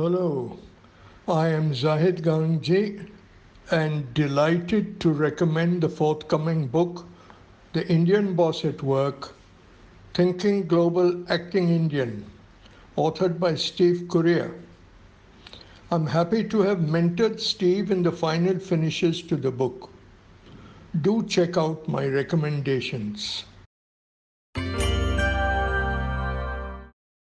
Hello, I am Zahid Gangji and delighted to recommend the forthcoming book, The Indian Boss at Work Thinking Global, Acting Indian, authored by Steve Courier. I'm happy to have mentored Steve in the final finishes to the book. Do check out my recommendations.